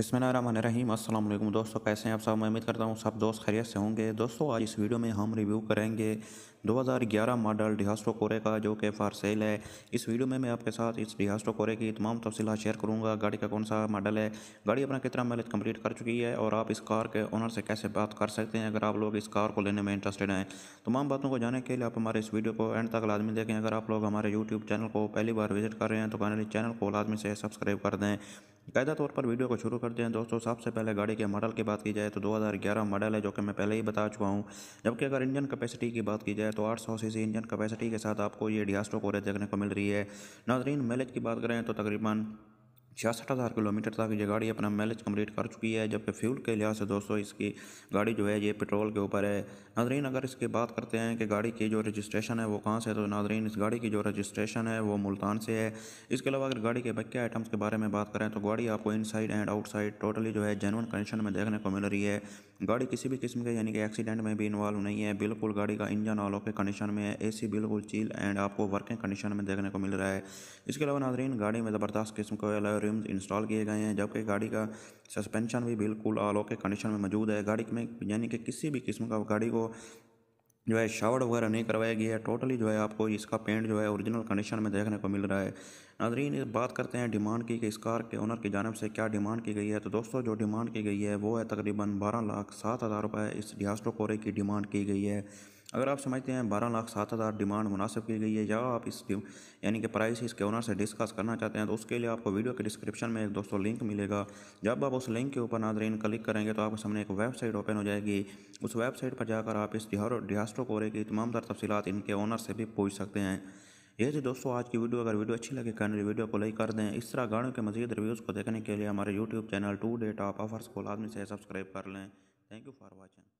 अस्सलाम वालेकुम दोस्तों कैसे हैं आप सब मैं उम्मीद करता हूँ सब दोस्त खैरियत से होंगे दोस्तों आज इस वीडियो में हम रिव्यू करेंगे 2011 मॉडल डिहास्टो कोरे का जो कि फार सेल है इस वीडियो में मैं आपके साथ इस डिहास्टो कोरे की तमाम तफसीत शेयर करूँगा गाड़ी का कौन सा मॉडल है गाड़ी अपना कितना मैलेज कम्प्लीट कर चुकी है और आप इस कार के ओनर से कैसे बात कर सकते हैं अगर आप लोग इस कार को लेने में इंटरेस्टेड हैं तमाम बातों को जाने के लिए आप हमारे इस वीडियो को एंड तक लाजमी देखें अगर आप लोग हमारे यूट्यूब चैनल को पहली बार विजिट कर रहे हैं तो कहने चैनल को लाजमी से सब्सक्राइब कर दें कायदा तौर पर वीडियो को शुरू करते हैं दोस्तों सबसे पहले गाड़ी के मॉडल की बात की जाए तो 2011 मॉडल है जो कि मैं पहले ही बता चुका हूँ जबकि अगर इंजन कैपेसिटी की बात की जाए तो 800 सीसी इंजन कैपेसिटी के साथ आपको ये डियास्टो कोरेज देखने को मिल रही है नाजरीन मैलेज की बात करें तो तकरीबन छियासठ हज़ार किलोमीटर तक ये गाड़ी अपना माइलेज कम्प्लीट कर चुकी है जबकि फ्यूल के लिहाज से दोस्तों इसकी गाड़ी जो है ये पेट्रोल के ऊपर है नाजरीन अगर इसकी बात करते हैं कि गाड़ी की जो रजिस्ट्रेशन है वो कहाँ से है तो नाजरीन इस गाड़ी की जो रजिस्ट्रेशन है वो मुल्तान से है इसके अलावा अगर गाड़ी के बक्के आइटम्स के बारे में बात करें तो गाड़ी आपको साइड एंड आउटसाइड टोटली जो है जेनवन कंडीशन में देखने को मिल रही है गाड़ी किसी भी किस्म के यानी कि एक्सीडेंट में भी इन्वॉल्व नहीं है बिल्कुल गाड़ी का इंजन ऑलो के कंडीशन में है सी बिल्कुल चील एंड आपको वर्किंग कंडीशन में देखने को मिल रहा है इसके अलावा नाजरीन गाड़ी में ज़बरदस्त किस्म का ट्रिम्स इंस्टॉल किए गए हैं जबकि गाड़ी का सस्पेंशन भी बिल्कुल आलो के कंडीशन में मौजूद है गाड़ी में यानी कि किसी भी किस्म का गाड़ी को जो है शावर वगैरह नहीं करवाया गया है टोटली जो है आपको इसका पेंट जो है ओरिजिनल कंडीशन में देखने को मिल रहा है नाजरीन बात करते हैं डिमांड की कि इस कार के ओनर की जानब से क्या डिमांड की गई है तो दोस्तों जो डिमांड की गई है वो है तकरीबन बारह लाख सात हज़ार रुपये इस डियास्टो कोरे की डिमांड की गई है अगर आप समझते हैं बारह लाख सात हज़ार डिमांड मुनासिब की गई है या आप इस यानी कि प्राइस इसके ओनर से डिस्कस करना चाहते हैं तो उसके लिए आपको वीडियो के डिस्क्रिप्शन में एक दोस्तों लिंक मिलेगा जब आप उस लिंक के ऊपर नाजरीन क्लिक करेंगे तो आपके सामने एक वेबसाइट ओपन हो जाएगी उस वेबसाइट पर जाकर आप इस डिहास्टो कोरे की तमाम तर तफसीत इनके ओनर से भी पूछ सकते हैं ये थी दोस्तों आज की वीडियो अगर वीडियो अच्छी लगे कहने वीडियो को लाइक कर दें इस तरह गाड़ियों के मजीद रिव्यूज़ को देखने के लिए हमारे YouTube channel to date of offers को लाजमी से सब्सक्राइब कर लें थैंक यू फॉर वॉचिंग